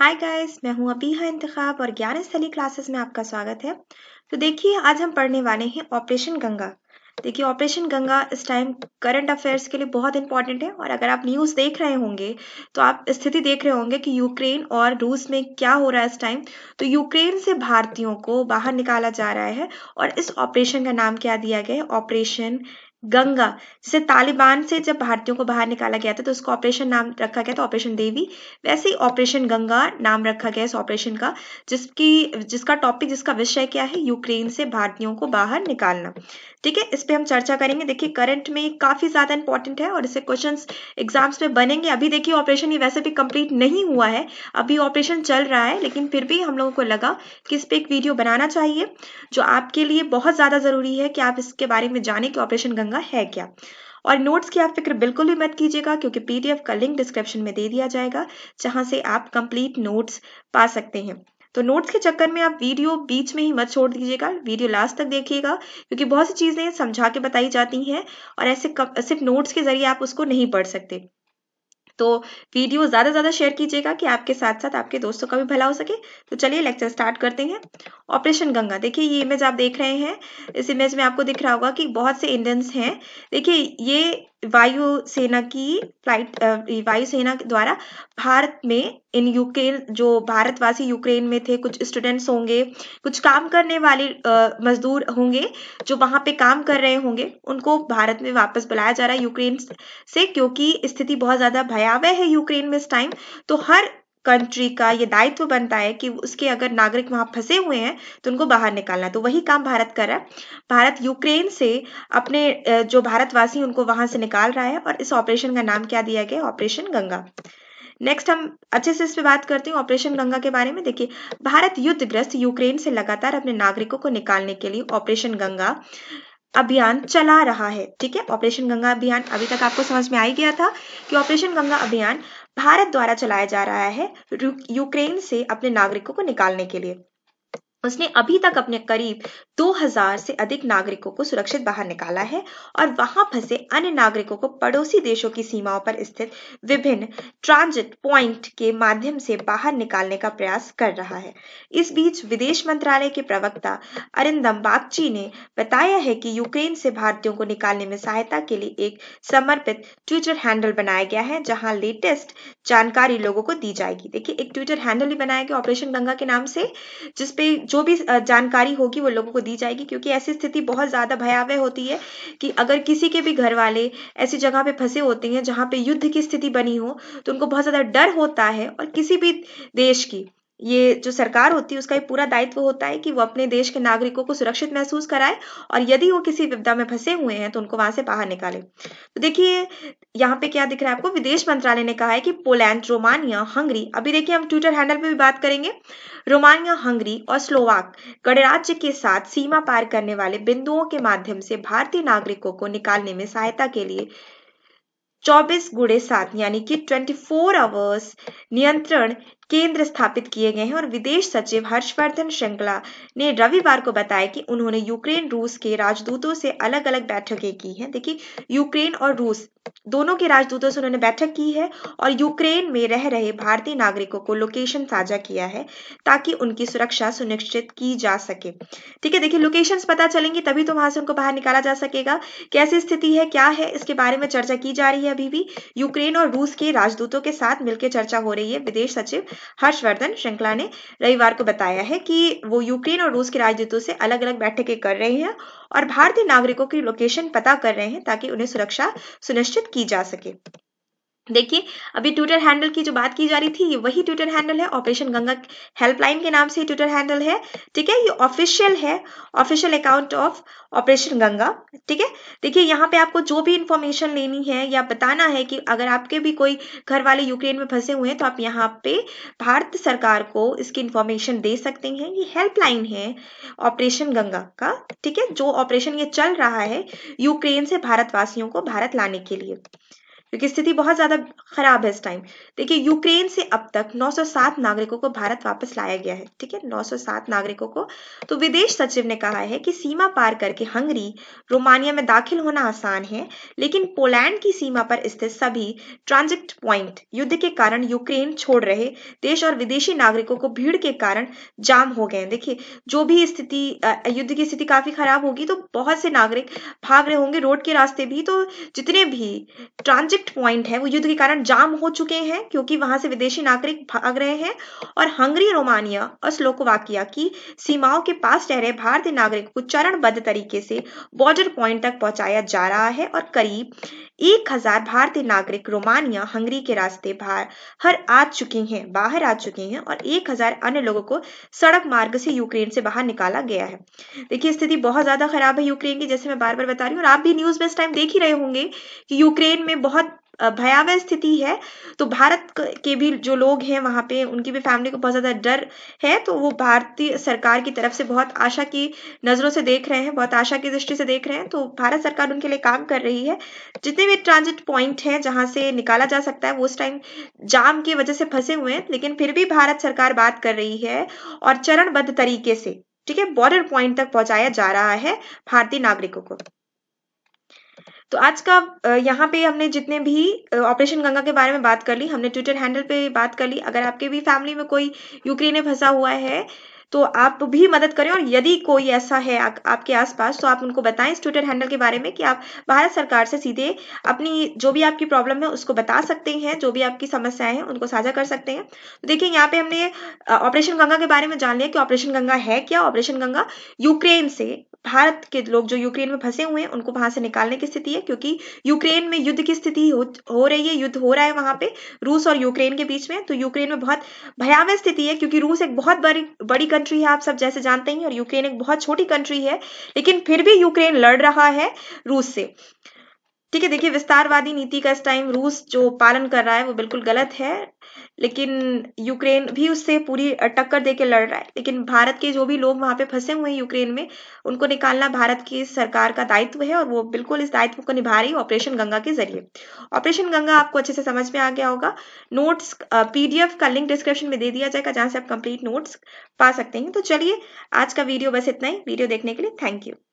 hi guys मैं हूं अबीहा इंतखाब और ज्ञान स्थली क्लासेस में आपका स्वागत है तो देखिए आज हम पढ़ने वाले हैं ऑपरेशन गंगा देखिए ऑपरेशन गंगा इस टाइम करंट अफेयर्स के लिए बहुत इंपॉर्टेंट है और अगर आप न्यूज़ देख रहे होंगे तो आप स्थिति देख रहे होंगे कि यूक्रेन और रूस में क्या हो रहा है इस टाइम तो यूक्रेन से भारतीयों को बाहर निकाला जा रहा है और इस ऑपरेशन का नाम क्या दिया गया है ऑपरेशन गंगा जिसे तालिबान से जब भारतीयों को बाहर निकाला गया था तो उसको ऑपरेशन नाम रखा गया था ऑपरेशन देवी वैसे ही ऑपरेशन गंगा नाम रखा गया इस ऑपरेशन का जिसकी जिसका टॉपिक जिसका विषय क्या है यूक्रेन से भारतीयों को बाहर निकालना ठीक है इस पर हम चर्चा करेंगे देखिए करंट में काफी ज्यादा इंपॉर्टेंट है और इसे क्वेश्चन एग्जाम्स में बनेंगे अभी देखिए ऑपरेशन ये वैसे भी कंप्लीट नहीं हुआ है अभी ऑपरेशन चल रहा है लेकिन फिर भी हम लोगों को लगा कि इस पर एक वीडियो बनाना चाहिए जो आपके लिए बहुत ज्यादा जरूरी है कि आप इसके बारे में जाने कि ऑपरेशन गंगा पंगा है क्या और नोट्स की आप फिक्र बिल्कुल भी मत कीजिएगा क्योंकि पीडीएफ का लिंक डिस्क्रिप्शन में दे दिया जाएगा जहां से आप कंप्लीट नोट्स पा सकते हैं तो नोट्स के चक्कर में आप वीडियो बीच में ही मत छोड़ दीजिएगा वीडियो लास्ट तक देखिएगा क्योंकि बहुत सी चीज़ें समझा के बताई जाती हैं और ऐसे सिर्फ नोट्स के जरिए आप उसको नहीं पढ़ सकते तो वीडियो ज़्यादा से ज़्यादा शेयर कीजिएगा कि आपके साथ साथ आपके दोस्तों का भी भला हो सके तो चलिए लेक्चर स्टार्ट करते हैं ऑपरेशन गंगा देखिए ये इमेज आप देख रहे हैं इस इमेज में आपको दिख रहा होगा कि बहुत से इंडियंस हैं देखिए ये वायु सेना की फ्लाइट वायु सेना द्वारा भारत में इन यूक्रेन जो भारतवासी यूक्रेन में थे कुछ स्टूडेंट्स होंगे कुछ काम करने वाले मजदूर होंगे जो वहां पे काम कर रहे होंगे उनको भारत में वापस बुलाया जा रहा है यूक्रेन से क्योंकि स्थिति बहुत ज्यादा भयावह है यूक्रेन में इस टाइम तो हर कंट्री का ये दायित्व बनता है कि उसके अगर नागरिक वहां फंसे हुए हैं तो उनको बाहर निकालना तो वही काम भारत कर रहा है भारत यूक्रेन से अपने जो भारतवासी उनको वहां से निकाल रहा है और इस ऑपरेशन का नाम क्या दिया गया ऑपरेशन गंगा नेक्स्ट हम अच्छे से इस पे बात करते हैं ऑपरेशन गंगा के बारे में देखिए भारत युद्धग्रस्त यूक्रेन से लगातार अपने नागरिकों को निकालने के लिए ऑपरेशन गंगा अभियान चला रहा है ठीक है ऑपरेशन गंगा अभियान अभी तक आपको समझ में आ ही गया था कि ऑपरेशन गंगा अभियान भारत द्वारा चलाया जा रहा है यूक्रेन से अपने नागरिकों को निकालने के लिए उसने अभी तक अपने करीब 2000 से अधिक नागरिकों को सुरक्षित बाहर निकाला है और वहां फंसे अन्य नागरिकों को पड़ोसी देशों की सीमाओं पर स्थित विभिन्न ट्रांजिट पॉइंट के माध्यम से बाहर निकालने का प्रयास कर रहा है इस बीच विदेश मंत्रालय के प्रवक्ता अरिंदम बागची ने बताया है कि यूक्रेन से भारतीयों को निकालने में सहायता के लिए एक समर्पित ट्विटर हैंडल बनाया गया है जहां लेटेस्ट जानकारी लोगों को दी जाएगी देखिए एक ट्विटर हैंडल भी बनाया गया ऑपरेशन गंगा के नाम से जिसपे जो भी जानकारी होगी वो लोगों को दी जाएगी क्योंकि ऐसी स्थिति बहुत ज़्यादा भयावह होती है कि अगर किसी के भी घर वाले ऐसी जगह पे फंसे होते हैं जहाँ पे युद्ध की स्थिति बनी हो तो उनको बहुत ज़्यादा डर होता है और किसी भी देश की ये जो सरकार होती है उसका ये पूरा दायित्व होता है कि वो अपने देश के नागरिकों को सुरक्षित महसूस कराए और यदि वो किसी विपदा में फंसे हुए हैं तो उनको वहां से बाहर निकाले तो देखिए यहाँ पे क्या दिख रहा है आपको विदेश मंत्रालय ने कहा है कि पोलैंड रोमानिया हंगरी अभी देखिए हम ट्विटर हैंडल पे भी बात करेंगे रोमानिया हंगरी और स्लोवाक गणराज्य के साथ सीमा पार करने वाले बिंदुओं के माध्यम से भारतीय नागरिकों को निकालने में सहायता के लिए 24 गुड़े सात यानी कि 24 फोर आवर्स नियंत्रण केंद्र स्थापित किए गए हैं और विदेश सचिव हर्षवर्धन श्रृंखला ने रविवार को बताया कि उन्होंने यूक्रेन रूस के राजदूतों से अलग अलग बैठकें की हैं देखिए यूक्रेन और रूस दोनों के राजदूतों से उन्होंने बैठक की है और यूक्रेन में रह रहे भारतीय नागरिकों को लोकेशन साझा किया है ताकि उनकी सुरक्षा सुनिश्चित की जा सके ठीक है देखिए लोकेशन पता चलेंगी तभी तो वहां से उनको बाहर निकाला जा सकेगा कैसी स्थिति है क्या है इसके बारे में चर्चा की जा रही है अभी भी यूक्रेन और रूस के राजदूतों के साथ मिलकर चर्चा हो रही है विदेश सचिव हर्षवर्धन श्रृंखला ने रविवार को बताया है कि वो यूक्रेन और रूस के राजदूतों से अलग अलग बैठकें कर रहे हैं और भारतीय नागरिकों की लोकेशन पता कर रहे हैं ताकि उन्हें सुरक्षा सुनिश्चित की जा सके देखिए अभी ट्विटर हैंडल की जो बात की जा रही थी ये वही ट्विटर हैंडल है ऑपरेशन गंगा हेल्पलाइन के नाम से ट्विटर हैंडल है ठीक है ये ऑफिशियल है official account of operation Ganga ठीक है देखिए यहाँ पे आपको जो भी इंफॉर्मेशन लेनी है या बताना है कि अगर आपके भी कोई घर वाले यूक्रेन में फंसे हुए हैं तो आप यहाँ पे भारत सरकार को इसकी इंफॉर्मेशन दे सकते हैं ये हेल्पलाइन है ऑपरेशन गंगा का ठीक है जो ऑपरेशन ये चल रहा है यूक्रेन से भारतवासियों को भारत लाने के लिए क्योंकि स्थिति बहुत ज्यादा खराब है इस टाइम देखिए यूक्रेन से अब तक 907 नागरिकों को भारत वापस लाया गया है ठीक है 907 नागरिकों को तो विदेश सचिव ने कहा है कि सीमा पार करके हंगरी रोमानिया में दाखिल होना आसान है लेकिन पोलैंड की सीमा पर स्थित सभी ट्रांजिट प्वाइंट युद्ध के कारण यूक्रेन छोड़ रहे देश और विदेशी नागरिकों को भीड़ के कारण जाम हो गए देखिए जो भी स्थिति युद्ध की स्थिति काफी खराब होगी तो बहुत से नागरिक भाग रहे होंगे रोड के रास्ते भी तो जितने भी ट्रांजिट एग्जिट पॉइंट है वो युद्ध के कारण जाम हो चुके हैं क्योंकि वहां से विदेशी नागरिक भाग रहे हैं और हंगरी रोमानिया और स्लोकोवाकिया की सीमाओं के पास रह रहे भारतीय नागरिक को चरणबद्ध तरीके से बॉर्डर पॉइंट तक पहुंचाया जा रहा है और करीब एक हजार भारतीय नागरिक रोमानिया हंगरी के रास्ते बाहर हर आ चुके हैं बाहर आ चुके हैं और एक हजार अन्य लोगों को सड़क मार्ग से यूक्रेन से बाहर निकाला गया है देखिए स्थिति बहुत ज्यादा खराब है यूक्रेन की जैसे मैं बार बार बता रही हूँ और आप भी न्यूज में इस टाइम देख ही रहे होंगे कि यूक्रेन में बहुत भयावह स्थिति है तो भारत के भी जो लोग हैं वहाँ पे उनकी भी फैमिली को बहुत ज़्यादा डर है तो वो भारतीय सरकार की तरफ से बहुत आशा की नज़रों से देख रहे हैं बहुत आशा की दृष्टि से देख रहे हैं तो भारत सरकार उनके लिए काम कर रही है जितने भी ट्रांजिट पॉइंट हैं जहाँ से निकाला जा सकता है वो उस टाइम जाम की वजह से फंसे हुए हैं लेकिन फिर भी भारत सरकार बात कर रही है और चरणबद्ध तरीके से ठीक है बॉर्डर पॉइंट तक पहुंचाया जा रहा है भारतीय नागरिकों को तो आज का यहाँ पे हमने जितने भी ऑपरेशन गंगा के बारे में बात कर ली हमने ट्विटर हैंडल पे बात कर ली अगर आपके भी फैमिली में कोई यूक्रेन में फंसा हुआ है तो आप भी मदद करें और यदि कोई ऐसा है आ, आपके आसपास तो आप उनको बताएं इस ट्विटर हैंडल के बारे में कि आप भारत सरकार से सीधे अपनी जो भी आपकी प्रॉब्लम है उसको बता सकते हैं जो भी आपकी समस्याएं हैं उनको साझा कर सकते हैं तो देखिए यहाँ पे हमने ऑपरेशन गंगा के बारे में जान लिया कि ऑपरेशन गंगा है क्या ऑपरेशन गंगा यूक्रेन से भारत के लोग जो यूक्रेन में फंसे हुए हैं उनको वहां से निकालने की स्थिति है क्योंकि यूक्रेन में युद्ध की स्थिति हो, हो रही है युद्ध हो रहा है वहां पे रूस और यूक्रेन के बीच में तो यूक्रेन में बहुत भयावह स्थिति है क्योंकि रूस एक बहुत बड़ी बड़ी कंट्री है आप सब जैसे जानते हैं और यूक्रेन एक बहुत छोटी कंट्री है लेकिन फिर भी यूक्रेन लड़ रहा है रूस से ठीक है देखिए विस्तारवादी नीति का इस टाइम रूस जो पालन कर रहा है वो बिल्कुल गलत है लेकिन यूक्रेन भी उससे पूरी टक्कर देके लड़ रहा है लेकिन भारत के जो भी लोग वहां पे फंसे हुए हैं यूक्रेन में उनको निकालना भारत की सरकार का दायित्व है और वो बिल्कुल इस दायित्व को निभा रही है ऑपरेशन गंगा के जरिए ऑपरेशन गंगा आपको अच्छे से समझ में आ गया होगा नोट्स पीडीएफ का लिंक डिस्क्रिप्शन में दे दिया जाएगा जहां से आप कंप्लीट नोट्स पा सकते हैं तो चलिए आज का वीडियो बस इतना ही वीडियो देखने के लिए थैंक यू